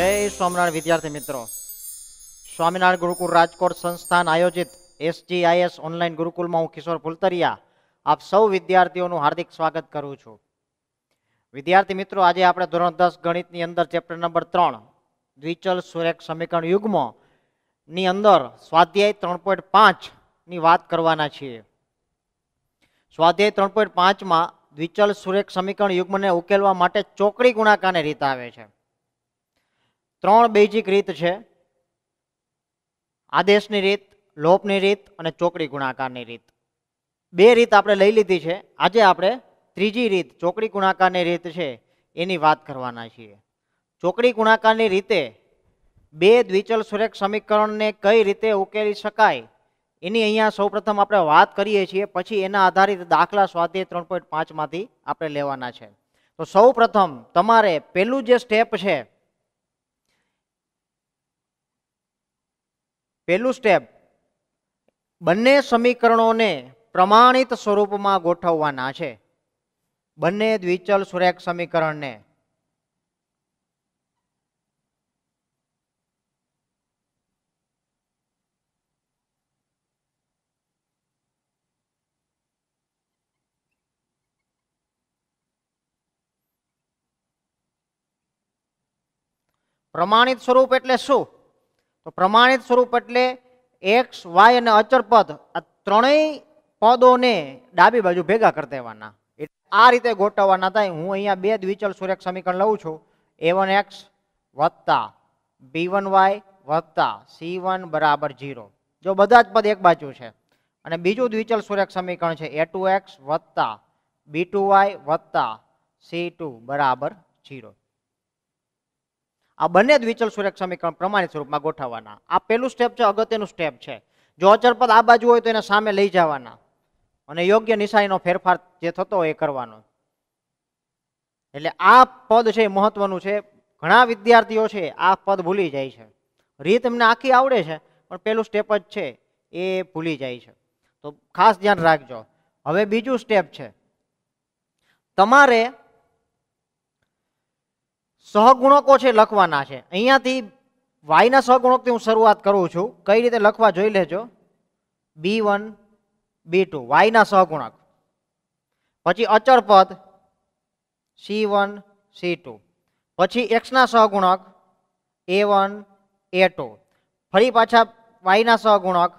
જય સ્વામિનારાયણ વિદ્યાર્થી મિત્રો સ્વામિનારાયણ ગુરુકુળ રાજકોટ સંસ્થાન આયોજિત એસજીઆઈએસ ઓનલાઈન ગુરુકુલમાં હું કિશોર ફુલતરિયા આપ સૌ વિદ્યાર્થીઓનું હાર્દિક સ્વાગત કરું છું વિદ્યાર્થી મિત્રો આજે આપણે ધોરણ દસ ગણિતની અંદર ચેપ્ટર નંબર ત્રણ દ્વિચલ સુરેખ સમીકરણ યુગમાં ની અંદર સ્વાધ્યાય ત્રણ પોઈન્ટ પાંચની વાત કરવાના છીએ સ્વાધ્યાય ત્રણ પોઈન્ટ પાંચમાં દ્વિચલ સુરેખ સમીકરણ યુગ્મને ઉકેલવા માટે ચોકડી ગુણાકારની રીત આવે છે ત્રણ બેઝિક રીત છે આદેશની રીત લોપની રીત અને ચોકડી ગુણાકારની રીત બે રીત આપણે લઈ લીધી છે આજે આપણે ત્રીજી રીત ચોકડી ગુણાકારની રીત છે એની વાત કરવાના છીએ ચોકડી ગુણાકારની રીતે બે દ્વિચલ સુરેખ સમીકરણને કઈ રીતે ઉકેલી શકાય એની અહીંયા સૌપ્રથમ આપણે વાત કરીએ છીએ પછી એના આધારિત દાખલા સ્વાધ્યાય ત્રણ પોઈન્ટ પાંચમાંથી આપણે લેવાના છે તો સૌપ્રથમ તમારે પહેલું જે સ્ટેપ છે પહેલું સ્ટેપ બંને સમીકરણોને પ્રમાણિત સ્વરૂપમાં ગોઠવવાના છે બંને દ્વિચલ સુરેખ સમીકરણને પ્રમાણિત સ્વરૂપ એટલે શું તો પ્રમાણિત સ્વરૂપ એટલે એક્સ વાય અને અચળ પદ આ ત્રણેય પદોને ડાબી બાજુ ભેગા કરી દેવાના એટલે આ રીતે ગોઠવવાના થાય હું અહીંયા બે દ્વિચલ સુરેખ સમીકરણ લઉં છું એ વન એક્સ વત્તા બી વન વાય વત્તા સી વન બરાબર જીરો જો બધા જ પદ એક બાજુ છે અને બીજું દ્વિચલ સુરેખ સમીકરણ છે એ ટુ એક્સ વત્તા બી ટુ વાય વત્તા સી ટુ બરાબર જીરો આ બંને વિચલ સુરેખ સમીકરણ પ્રમાણિત સ્વરૂપમાં ગોઠવવાના આ પહેલું સ્ટેપ છે અગત્યનું સ્ટેપ છે જો અચરપદ આ બાજુ હોય તો એને સામે લઈ જવાના અને યોગ્ય નિશાનીનો ફેરફાર જે થતો હોય એ કરવાનો એટલે આ પદ છે એ મહત્વનું છે ઘણા વિદ્યાર્થીઓ છે આ પદ ભૂલી જાય છે રીત એમને આખી આવડે છે પણ પહેલું સ્ટેપ જ છે એ ભૂલી જાય છે તો ખાસ ધ્યાન રાખજો હવે બીજું સ્ટેપ છે તમારે સહગુણકો છે લખવાના છે અહીંયાથી વાયના સહગુણકથી હું શરૂઆત કરું છું કઈ રીતે લખવા જોઈ લેજો બી વન બી ટુ વાયના સહગુણક પછી અચળ પદ સી વન સી ટુ પછી એક્સના સહગુણક એ વન એ ટુ ફરી પાછા વાયના સહગુણક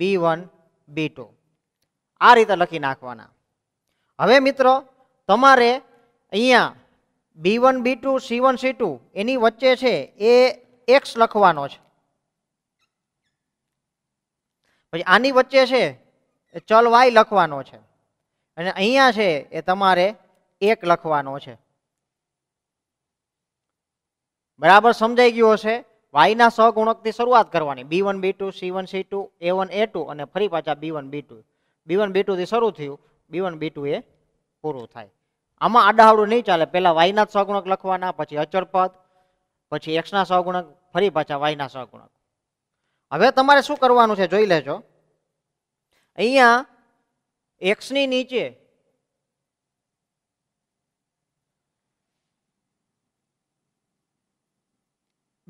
બી વન બી ટુ આ રીતે લખી નાખવાના હવે મિત્રો તમારે અહીંયા b one b two c one c two એની વચ્ચે છે એ એક્સ લખવાનો છે પછી આની વચ્ચે છે ચલ વાય લખવાનો છે અને અહીંયા છે એ તમારે એક લખવાનો છે બરાબર સમજાઈ ગયું હશે વાયના સહગુણકથી શરૂઆત કરવાની b one b two c one c two a one a two અને ફરી પાછા b one b two b one b ટુથી શરૂ થયું બી વન બી ટુ એ પૂરું થાય આમાં આડાહાવડું નહીં ચાલે પહેલાં વાયના જ સહગુણક લખવાના પછી અચળ પછી એક્સના સહગુણક ફરી પાછા વાયના સહગુણક હવે તમારે શું કરવાનું છે જોઈ લેજો અહીંયા એક્સની નીચે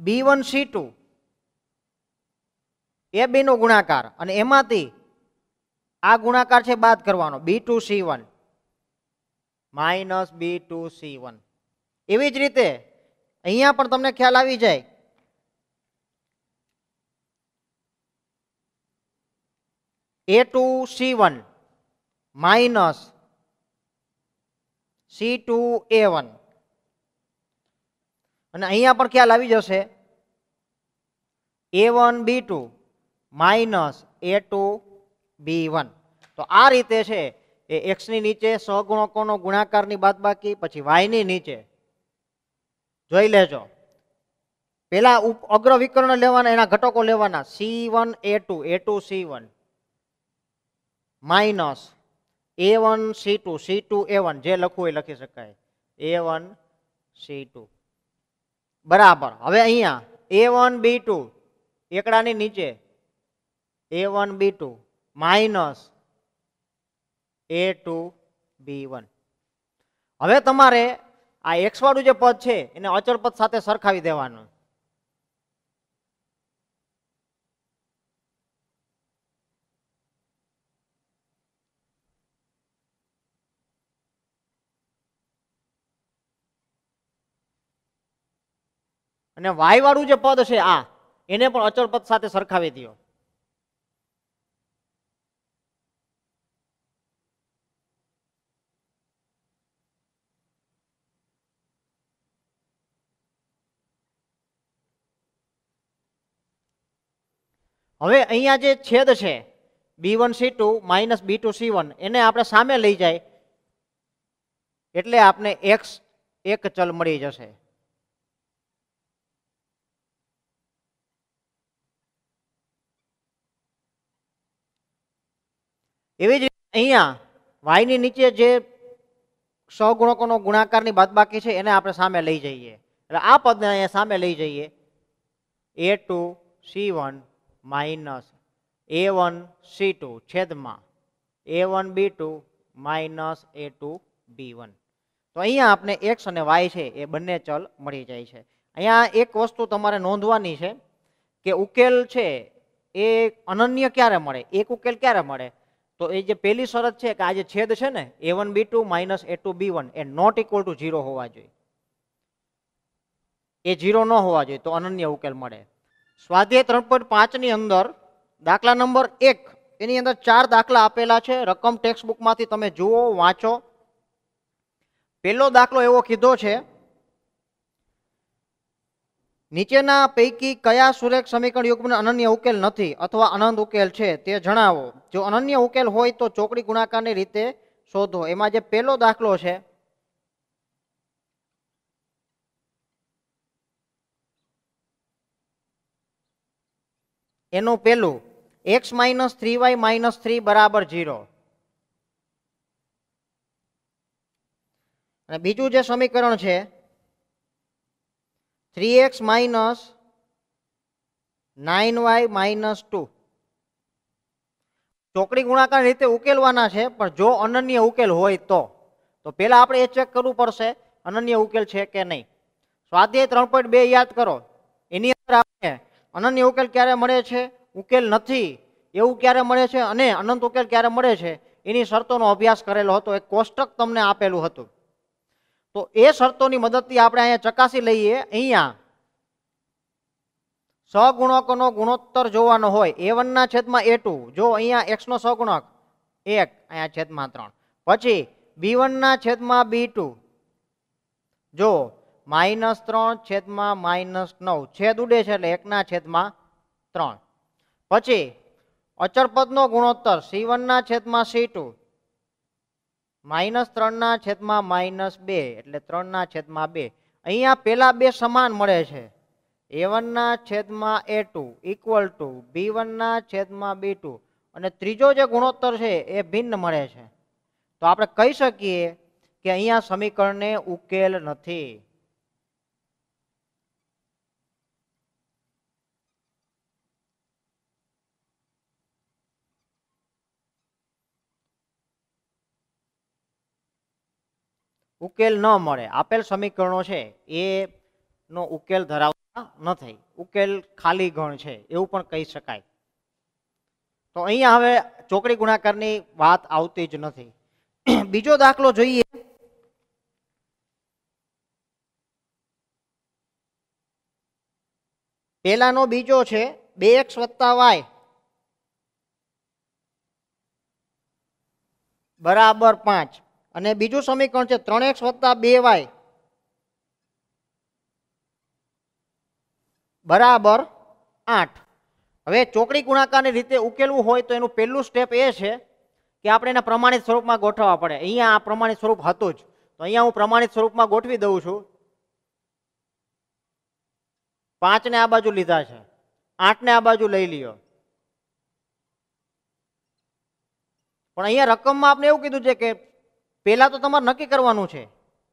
બી વન સી ટુ એ બેનો ગુણાકાર અને એમાંથી આ ગુણાકાર છે બાદ કરવાનો b two c one minus b two c one એવી જ રીતે અહીંયા પણ તમને ખ્યાલ આવી જાય a two c one minus c two a one અને અહીંયા પણ ખ્યાલ આવી જશે a one b two minus a two b one તો આ રીતે છે એ એક્સની નીચે સહગુણકોનો ગુણાકારની બાકી પછી વાયની નીચે જોઈ લેજો પેલા અગ્ર વિકર્ણ લેવાના એના ઘટકો લેવાના c one a two a two c one minus a one c two c two a one જે લખવું એ લખી શકાય એ વન સી ટુ બરાબર હવે અહીંયા એ વન બી ટુ એકડાની નીચે a one b two minus a two b one હવે તમારે આ એક્સવાળું જે પદ છે એને અચળ પદ સાથે સરખાવી દેવાનું અને વાય વાળું જે પદ છે આ એને પણ અચળ પદ સાથે સરખાવી દો હવે અહીંયા જે છેદ છે b one c two minus b two c one એને આપણે સામે લઈ જાય એટલે આપણે એક્સ એક ચલ મળી જશે એવી જ અહીંયા વાયની નીચે જે સો ગુણકોનો ગુણાકારની બાકી છે એને આપણે સામે લઈ જઈએ એટલે આ પદને અહીંયા સામે લઈ જઈએ a two c one minus a one c two છેદમાં a one b two minus a two b one તો અહીંયા આપણે એક્સ અને વાય છે એ બંને ચલ મળી જાય છે અહીંયા એક વસ્તુ તમારે નોંધવાની છે કે ઉકેલ છે એ અનન્ય ક્યારે મળે એક ઉકેલ ક્યારે મળે તો એ જે પહેલી શરત છે કે આ જે છેદ છે ને a one b two minus a two b one એ નોટ ઇક્વલ ટુ ઝીરો હોવા જોઈએ એ ઝીરો ન હોવા જોઈએ તો અનન્ય ઉકેલ મળે સ્વાધ્યાય ત્રણ પોઈન્ટ પાંચની અંદર દાખલા નંબર એક એની અંદર ચાર દાખલા આપેલા છે રકમ ટેક્સ્ટ બુકમાંથી તમે જુઓ વાંચો પહેલો દાખલો એવો કીધો છે નીચેના પૈકી કયા સુરેખ સમીકરણ યુગ્મનો અનન્ય ઉકેલ નથી અથવા અનંત ઉકેલ છે તે જણાવો જો અનન્ય ઉકેલ હોય તો ચોકડી ગુણાકારની રીતે શોધો એમાં જે પહેલો દાખલો છે એનું પહેલું x minus three y minus three બરાબર ઝીરો અને બીજું જે સમીકરણ છે three x minus nine y minus two ચોકડી ગુણાકાર રીતે ઉકેલવાના છે પણ જો અનન્ય ઉકેલ હોય તો તો પહેલાં આપણે એ ચેક કરવું પડશે અનન્ય ઉકેલ છે કે નહીં સ્વાધ્યાય ત્રણ પોઈન્ટ બે યાદ કરો એની અંદર આપણે અનન્ય ઉકેલ ક્યારે મળે છે ઉકેલ નથી એવું ક્યારે મળે છે અને અનંત ઉકેલ ક્યારે મળે છે એની શરતોનો અભ્યાસ કરેલો હતો એક કોષ્ટક તમને આપેલું હતું તો એ શરતોની મદદથી આપણે અહીંયા ચકાસી લઈએ અહીંયા સગુણકોનો ગુણોત્તર જોવાનો હોય એ વનના છેદમાં એ ટુ જો અહીંયા એક્સનો સગુણક એક અહીંયા છેદમાં ત્રણ પછી બી વનના છેદમાં બી ટુ જો માઇનસ ત્રણ છેદમાં માઇનસ નવ છેદ ઉડે છે એટલે એકના છેદમાં ત્રણ પછી અચળપદનો ગુણોત્તર સી વનના છેદમાં સી માઇનસ ત્રણના છેદમાં માઇનસ બે એટલે ત્રણના છેદમાં બે અહીંયા પહેલા બે સમાન મળે છે એ વનના છેદમાં a two equal to b વનના છેદમાં બી ટુ અને ત્રીજો જે ગુણોત્તર છે એ ભિન્ન મળે છે તો આપણે કહી શકીએ કે અહીંયા સમીકરણને ઉકેલ નથી ઉકેલ ન મળે આપેલ સમીકરણો છે એ નો ઉકેલ ધરાવતા નથી ઉકેલ ખાલી ગણ છે એવું પણ કહી શકાય તો અહીંયા હવે ચોકડી ગુણાકારની વાત આવતી જ નથી બીજો દાખલો જોઈએ પહેલાનો બીજો છે બે એક્સ વત્તા વાય બરાબર પાંચ અને બીજું સમીકરણ છે ત્રણ એક્સ વત્તા બે વાય બરાબર આઠ હવે ચોકડી ગુણાકારની રીતે ઉકેલવું હોય તો એનું પહેલું સ્ટેપ એ છે કે આપણે એના પ્રમાણિત સ્વરૂપમાં ગોઠવવા પડે અહીંયા આ પ્રમાણિત સ્વરૂપ હતું જ તો અહીંયા હું પ્રમાણિત સ્વરૂપમાં ગોઠવી દઉં છું પાંચને આ બાજુ લીધા છે આઠને આ બાજુ લઈ લ્યો પણ અહીંયા રકમમાં આપણે એવું કીધું છે કે પહેલા તો તમારે નક્કી કરવાનું છે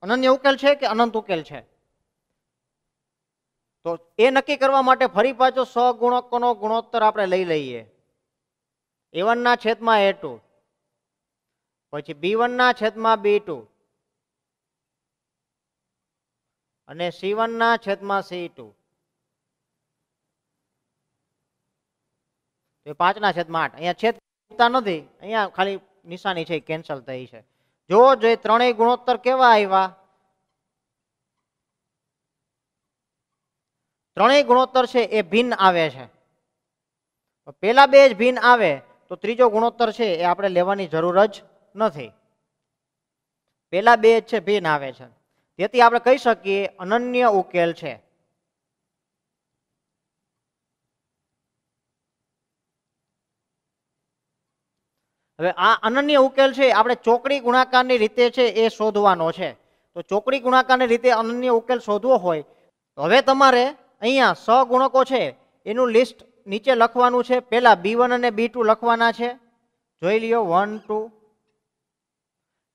અનન્ય ઉકેલ છે કે અનંત ઉકેલ છે તો એ નક્કી કરવા માટે ફરી પાછો ગુણકોનો ગુણોત્તર આપણે લઈ લઈએ એ વનના છેદમાં એ ટુ પછી બી વનના છેદમાં બી ટુ અને સી વનના છેદમાં સી ટુ પાંચના છેદમાં આઠ અહીંયા છેદ નથી અહીંયા ખાલી નિશાની છે કેન્સલ થઈ છે જોવો જોઈએ ત્રણેય ગુણોત્તર કેવા આવ્યા ત્રણેય ગુણોત્તર છે એ ભિન્ન આવે છે પેલા બે જ ભિન્ન આવે તો ત્રીજો ગુણોત્તર છે એ આપણે લેવાની જરૂર જ નથી પેલા બે જ છે ભિન્ન આવે છે તેથી આપણે કહી શકીએ અનન્ય ઉકેલ છે હવે આ અનન્ય ઉકેલ છે આપણે ચોકડી ગુણાકારની રીતે છે એ શોધવાનો છે તો ચોકડી ગુણાકારની રીતે અનન્ય ઉકેલ શોધવો હોય તો હવે તમારે અહીંયા સ ગુણકો છે એનું લિસ્ટ નીચે લખવાનું છે પહેલાં બી વન અને બી ટુ લખવાના છે જોઈ લ્યો વન ટુ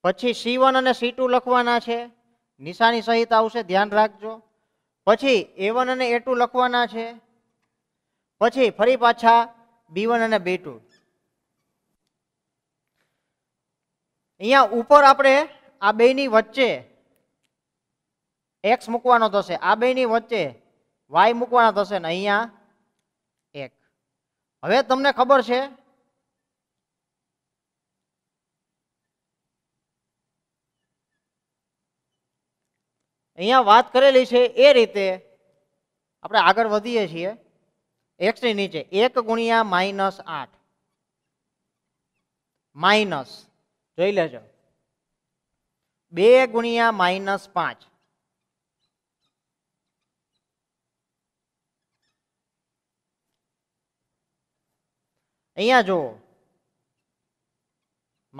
પછી સી વન અને સી લખવાના છે નિશાની સહિત આવશે ધ્યાન રાખજો પછી એ વન અને એ ટુ લખવાના છે પછી ફરી પાછા બી વન અને બી ટુ અહીંયા ઉપર આપણે આ બેની વચ્ચે એક્સ મૂકવાનો થશે આ બેની વચ્ચે વાય મૂકવાનો થશે ને અહીંયા એક હવે તમને ખબર છે અહીંયા વાત કરેલી છે એ રીતે આપણે આગળ વધીએ છીએ એક્સ એક્સની નીચે એક ગુણ્યા માઇનસ આઠ માઇનસ જોઈ લેજો બે ગુણ્યા માઇનસ પાંચ અહીંયા જુઓ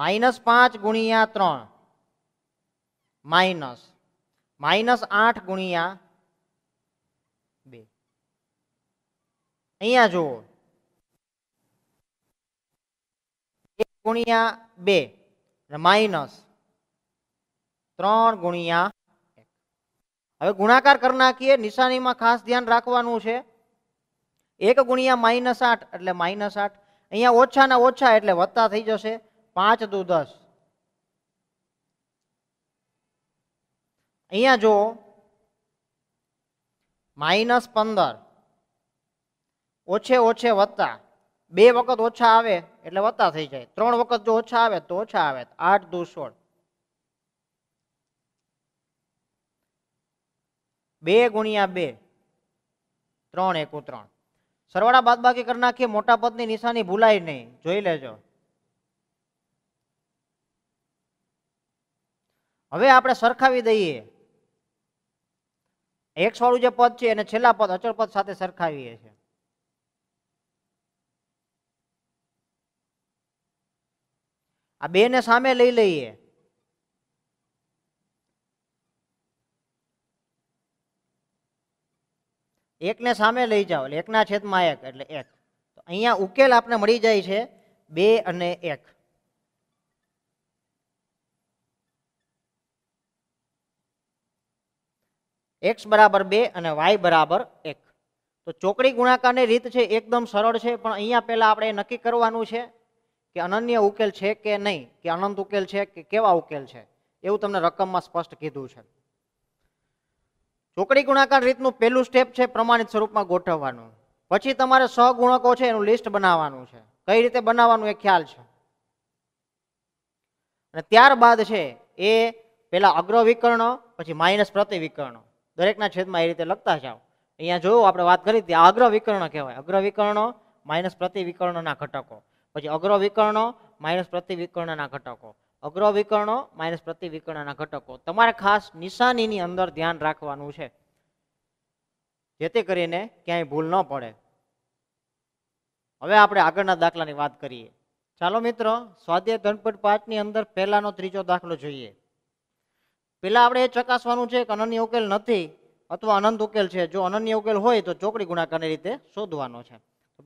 માઇનસ પાંચ ગુણ્યા ત્રણ માઇનસ માઇનસ આઠ ગુણ્યા બે અહીંયા જુઓ એક ગુણ્યા બે અને માઇનસ ત્રણ ગુણ્યા હવે ગુણાકાર કરી નાખીએ નિશાનીમાં ખાસ ધ્યાન રાખવાનું છે એક ગુણ્યા માઇનસ આઠ એટલે માઇનસ આઠ અહીંયા ને ઓછા એટલે વત્તા થઈ જશે પાંચ દુ દસ અહીંયા જો માઇનસ પંદર ઓછે ઓછે વત્તા બે વખત ઓછા આવે એટલે વત્તા થઈ જાય ત્રણ વખત જો ઓછા આવે તો ઓછા આવે આઠ દુ સોળ બે ગુણ્યા બે ત્રણ એકુ ત્રણ સરવાળા બાદબાકી કરી નાખીએ મોટા પદની નિશાની ભૂલાય નહીં જોઈ લેજો હવે આપણે સરખાવી દઈએ એક્સ વાળું જે પદ છે એને છેલ્લા પદ અચળ પદ સાથે સરખાવીએ છીએ આ બેને સામે લઈ લઈએ એકને સામે લઈ જાઓ એટલે એકના છેદમાં એક એટલે એક તો અહીંયા ઉકેલ આપણે મળી જાય છે બે અને એક એક્સ બરાબર બે અને વાય બરાબર એક તો ચોકડી ગુણાકારની રીત છે એકદમ સરળ છે પણ અહીંયા પહેલાં આપણે નક્કી કરવાનું છે કે અનન્ય ઉકેલ છે કે નહીં કે અનંત ઉકેલ છે કે કેવા ઉકેલ છે એવું તમને રકમમાં સ્પષ્ટ કીધું છે ચોકડી ગુણાકાર રીતનું પહેલું સ્ટેપ છે પ્રમાણિત સ્વરૂપમાં ગોઠવવાનું પછી તમારે ગુણકો છે એનું લિસ્ટ બનાવવાનું છે કઈ રીતે બનાવવાનું એ ખ્યાલ છે અને ત્યારબાદ છે એ પેલા અગ્ર વિકર્ણ પછી માઇનસ પ્રતિ પ્રતિવિકર્ણ દરેકના છેદમાં એ રીતે લખતા જાઓ અહીંયા જોયું આપણે વાત કરી હતી વિકર્ણ કહેવાય અગ્ર વિકર્ણ માઇનસ પ્રતિ વિકર્ણના ઘટકો પછી અગ્ર વિકર્ણો માઇનસ વિકર્ણના ઘટકો અગ્ર વિકર્ણો માઇનસ વિકર્ણના ઘટકો તમારે ખાસ નિશાનીની અંદર ધ્યાન રાખવાનું છે જેથી કરીને ક્યાંય ભૂલ ન પડે હવે આપણે આગળના દાખલાની વાત કરીએ ચાલો મિત્રો સ્વાધ્યાય ધનપટ પાંચની અંદર પહેલાનો ત્રીજો દાખલો જોઈએ પેલા આપણે એ ચકાસવાનું છે કે અનન્ય ઉકેલ નથી અથવા અનંત ઉકેલ છે જો અનન્ય ઉકેલ હોય તો ચોકડી ગુણાકારની રીતે શોધવાનો છે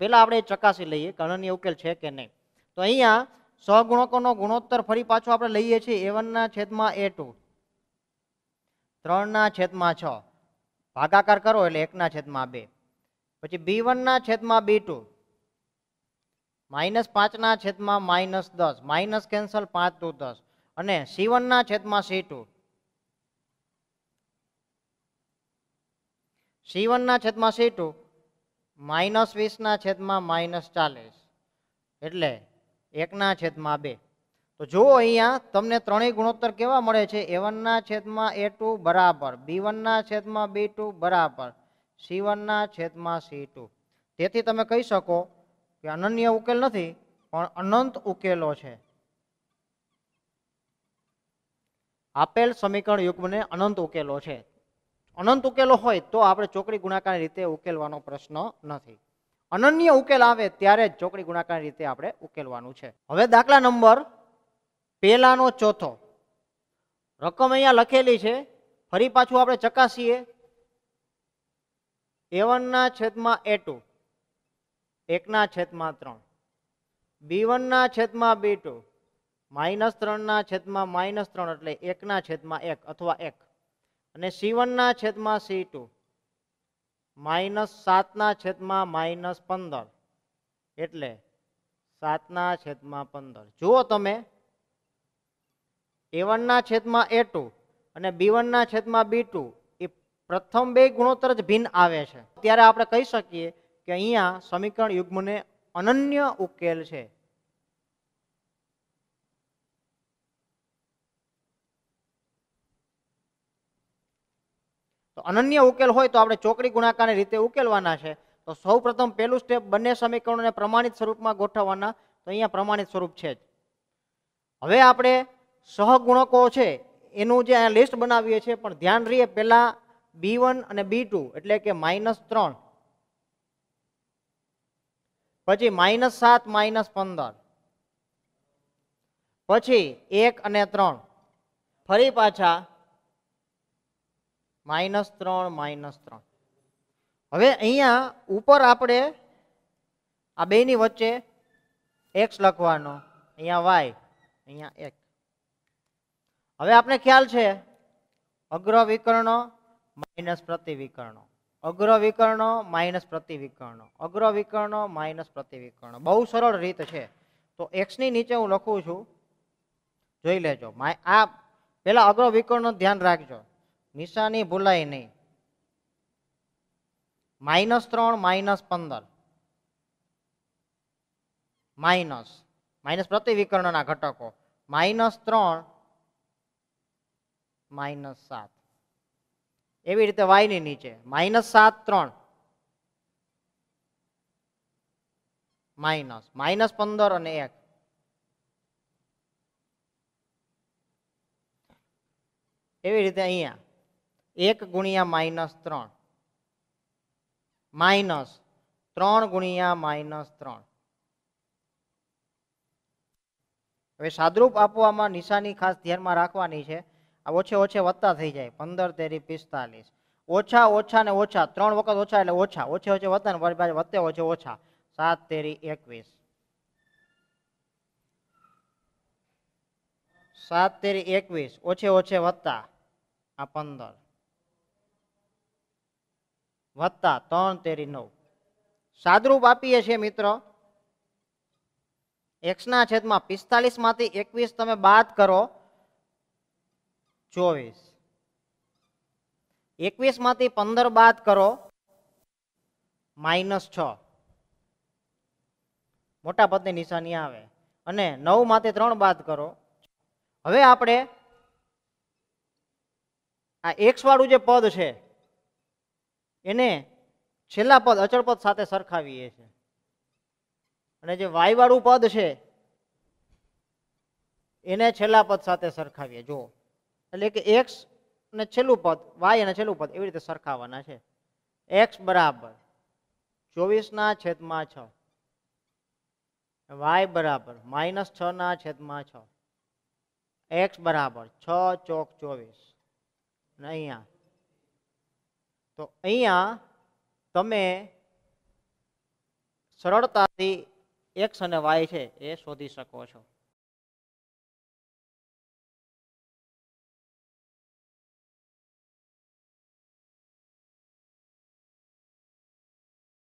પહેલાં આપણે ચકાસી લઈએ કે અનન્ય ઉકેલ છે કે નહીં તો અહીંયા સો ગુણકોનો ગુણોત્તર ફરી પાછો આપણે લઈએ છીએ એ વનના છેદમાં એ ટુ ત્રણના છેદમાં છ ભાગાકાર કરો એટલે એકના છેદમાં બે પછી બી વનના છેદમાં બી ટુ માઇનસ પાંચના છેદમાં માઇનસ દસ માઇનસ કેન્સલ પાંચ ટુ દસ અને સી વનના છેદમાં સી ટુ સી વનના છેદમાં સી ટુ માઇનસ વીસના છેદમાં માઇનસ ચાલીસ એટલે એકના છેદમાં બે તો જુઓ અહીંયા તમને ત્રણેય ગુણોત્તર કેવા મળે છે એ વનના છેદમાં એ ટુ બરાબર બી વનના છેદમાં બી ટુ બરાબર સી વનના છેદમાં સી ટુ તેથી તમે કહી શકો કે અનન્ય ઉકેલ નથી પણ અનંત ઉકેલો છે આપેલ સમીકરણ યુગ્મને અનંત ઉકેલો છે અનંત ઉકેલો હોય તો આપણે ચોકડી ગુણાકારની રીતે ઉકેલવાનો પ્રશ્ન નથી અનન્ય ઉકેલ આવે ત્યારે જ ચોકડી ગુણાકારની રીતે આપણે ઉકેલવાનું છે હવે દાખલા નંબર પહેલાનો ચોથો રકમ અહીંયા લખેલી છે ફરી પાછું આપણે ચકાસીએ એ વનના છેદમાં એ ટુ એકના છેદમાં ત્રણ બી વનના છેદમાં બી ટુ માઇનસ ત્રણના છેદમાં માઇનસ ત્રણ એટલે એકના છેદમાં એક અથવા એક અને સી વનના છેદમાં સી ટુ માઇનસ સાતના છેદમાં માઇનસ પંદર એટલે સાતના છેદમાં પંદર જુઓ તમે એ વનના છેદમાં એ અને બી વનના છેદમાં બી ટુ એ પ્રથમ બે ગુણોત્તર જ ભિન્ન આવે છે ત્યારે આપણે કહી શકીએ કે અહીંયા સમીકરણ યુગ્મને અનન્ય ઉકેલ છે અનન્ય ઉકેલ હોય તો આપણે ચોકડી ગુણાકારની રીતે ઉકેલવાના છે તો સૌ પહેલું સ્ટેપ બંને સમીકરણોને પ્રમાણિત સ્વરૂપમાં ગોઠવવાના તો અહીંયા પ્રમાણિત સ્વરૂપ છે જ હવે આપણે સહગુણકો છે એનું જે અહીંયા લિસ્ટ બનાવીએ છીએ પણ ધ્યાન રહીએ પહેલાં બી વન અને બી ટુ એટલે કે માઇનસ ત્રણ પછી માઇનસ સાત માઇનસ પંદર પછી એક અને ત્રણ ફરી પાછા માઇનસ ત્રણ માઇનસ ત્રણ હવે અહીંયા ઉપર આપણે આ બેની વચ્ચે એક્સ લખવાનો અહીંયા વાય અહીંયા એક હવે આપણે ખ્યાલ છે અગ્ર વિકર્ણો માઇનસ પ્રતિ વિકર્ણો અગ્ર વિકર્ણો માઇનસ પ્રતિ વિકર્ણો અગ્ર વિકર્ણો માઇનસ પ્રતિ પ્રતિવિકર્ણો બહુ સરળ રીત છે તો એક્સની નીચે હું લખું છું જોઈ લેજો આ પહેલાં અગ્ર વિકર્ણનું ધ્યાન રાખજો નિશાની ભૂલાય નહીં માઇનસ ત્રણ માઇનસ પંદર માઇનસ માઇનસ પ્રતિવિકરણના ઘટકો માઇનસ ત્રણ માઇનસ સાત એવી રીતે વાયની નીચે માઇનસ સાત ત્રણ માઇનસ માઇનસ પંદર અને એક એવી રીતે અહીંયા એક ગુણ્યા માઇનસ ત્રણ માઇનસ ત્રણ ગુણ્યા માઇનસ ત્રણ હવે સાદરૂપ આપવામાં નિશાની ખાસ ધ્યાનમાં રાખવાની છે આ ઓછે ઓછે વધતા થઈ જાય પંદર તેરી પિસ્તાલીસ ઓછા ઓછા ને ઓછા ત્રણ વખત ઓછા એટલે ઓછા ઓછે ઓછે વધતા ને વધતે ઓછે ઓછા સાત તેરી એકવીસ સાત તેરી એકવીસ ઓછે ઓછે વધતા આ પંદર વત્તા ત્રણ તેરી નવ સાદરૂપ આપીએ છીએ મિત્રો એક્સના છેદમાં પિસ્તાલીસમાંથી એકવીસ તમે બાદ કરો ચોવીસ એકવીસમાંથી પંદર બાદ કરો માઇનસ છ મોટા પદની નિશાની આવે અને નવમાંથી ત્રણ બાદ કરો હવે આપણે આ એક્સવાળું જે પદ છે એને છેલ્લા પદ અચળ પદ સાથે સરખાવીએ છીએ અને જે વાયવાળું પદ છે એને છેલ્લા પદ સાથે સરખાવીએ જો એટલે કે એક્સ અને છેલ્લું પદ વાય અને છેલ્લું પદ એવી રીતે સરખાવાના છે એક્સ બરાબર ચોવીસના છેદમાં છ વાય બરાબર માઇનસ છના છેદમાં છ એક્સ બરાબર છ ચોક ચોવીસ અને અહીંયા તો અહીંયા તમે સરળતાથી એક્સ અને વાય છે એ શોધી શકો છો